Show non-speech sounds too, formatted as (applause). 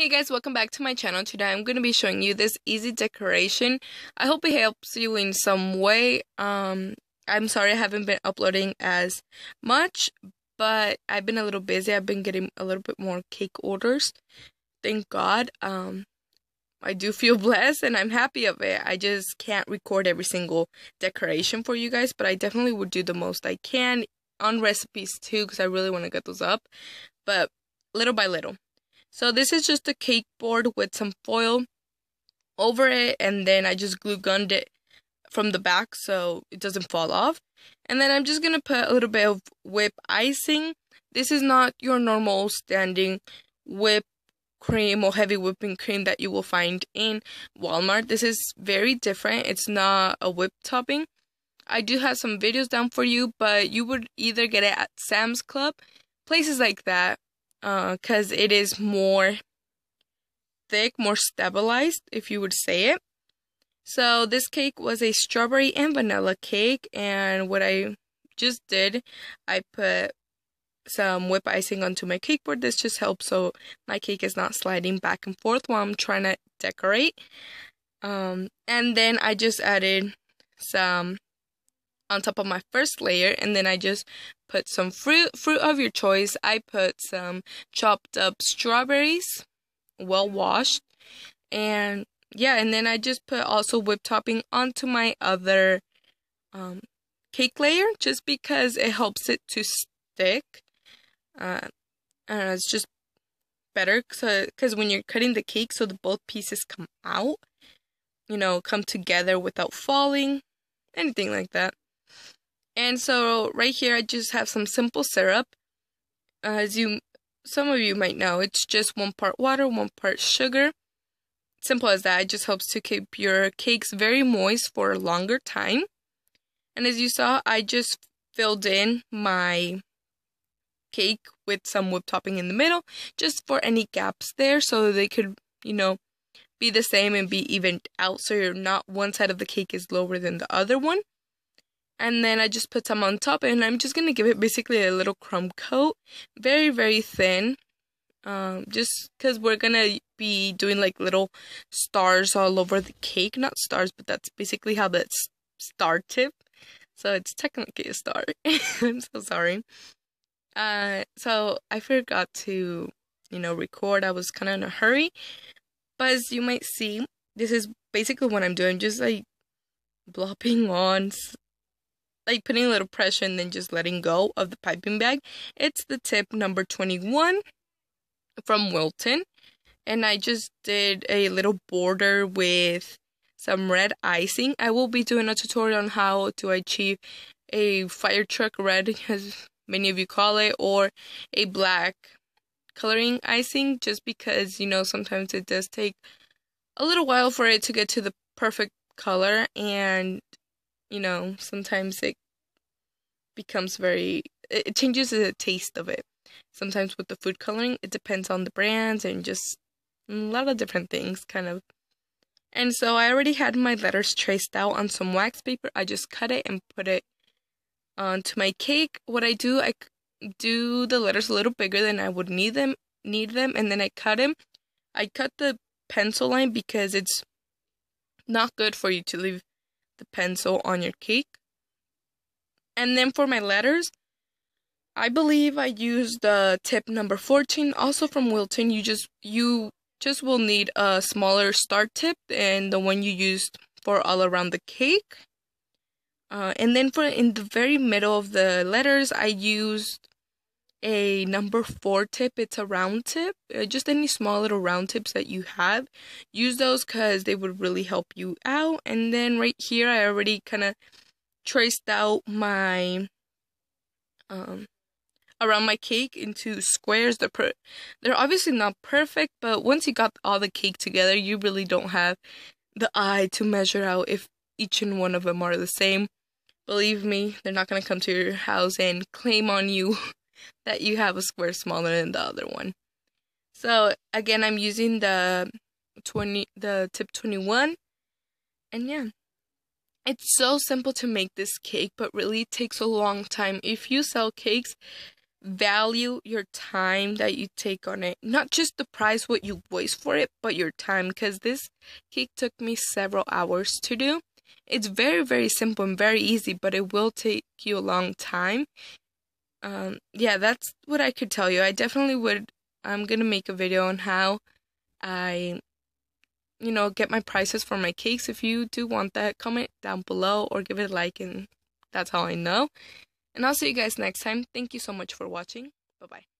Hey guys, welcome back to my channel. Today I'm going to be showing you this easy decoration. I hope it helps you in some way. Um, I'm sorry I haven't been uploading as much, but I've been a little busy. I've been getting a little bit more cake orders. Thank God. Um, I do feel (laughs) blessed and I'm happy of it. I just can't record every single decoration for you guys, but I definitely would do the most I can on recipes too because I really want to get those up. But little by little. So this is just a cake board with some foil over it and then I just glue gunned it from the back so it doesn't fall off. And then I'm just going to put a little bit of whip icing. This is not your normal standing whip cream or heavy whipping cream that you will find in Walmart. This is very different. It's not a whip topping. I do have some videos down for you, but you would either get it at Sam's Club, places like that, because uh, it is more thick, more stabilized, if you would say it. So this cake was a strawberry and vanilla cake, and what I just did, I put some whip icing onto my cake board. This just helps so my cake is not sliding back and forth while I'm trying to decorate. Um, and then I just added some on top of my first layer and then I just put some fruit fruit of your choice. I put some chopped up strawberries, well washed. And yeah, and then I just put also whipped topping onto my other um, cake layer just because it helps it to stick. Uh, I don't know, it's just better because when you're cutting the cake, so the both pieces come out, you know, come together without falling, anything like that. And so right here, I just have some simple syrup. Uh, as you, some of you might know, it's just one part water, one part sugar. Simple as that. It just helps to keep your cakes very moist for a longer time. And as you saw, I just filled in my cake with some whipped topping in the middle, just for any gaps there so they could, you know, be the same and be evened out so you're not one side of the cake is lower than the other one and then I just put some on top and I'm just gonna give it basically a little crumb coat very very thin um, just because we're gonna be doing like little stars all over the cake not stars but that's basically how that star tip so it's technically a star (laughs) I'm so sorry uh, so I forgot to you know record I was kind of in a hurry but as you might see this is basically what I'm doing just like (laughs) blopping on like putting a little pressure and then just letting go of the piping bag. It's the tip number 21 from Wilton. And I just did a little border with some red icing. I will be doing a tutorial on how to achieve a fire truck red, as many of you call it, or a black coloring icing, just because, you know, sometimes it does take a little while for it to get to the perfect color and you know, sometimes it becomes very, it changes the taste of it. Sometimes with the food coloring, it depends on the brands and just a lot of different things, kind of. And so I already had my letters traced out on some wax paper. I just cut it and put it onto my cake. What I do, I do the letters a little bigger than I would need them, need them, and then I cut them. I cut the pencil line because it's not good for you to leave the pencil on your cake. And then for my letters, I believe I used uh, tip number 14, also from Wilton. You just you just will need a smaller star tip than the one you used for all around the cake. Uh, and then for in the very middle of the letters, I used a number four tip. It's a round tip, uh, just any small little round tips that you have. Use those because they would really help you out. And then right here, I already kind of traced out my, um, around my cake into squares. They're, per- they're obviously not perfect, but once you got all the cake together, you really don't have the eye to measure out if each and one of them are the same. Believe me, they're not going to come to your house and claim on you (laughs) that you have a square smaller than the other one. So again, I'm using the 20, the tip 21. And yeah, it's so simple to make this cake, but really takes a long time. If you sell cakes, value your time that you take on it. Not just the price, what you waste for it, but your time. Because this cake took me several hours to do. It's very, very simple and very easy, but it will take you a long time um, yeah, that's what I could tell you. I definitely would. I'm gonna make a video on how I, you know, get my prices for my cakes. If you do want that, comment down below or give it a like, and that's how I know. And I'll see you guys next time. Thank you so much for watching. Bye bye.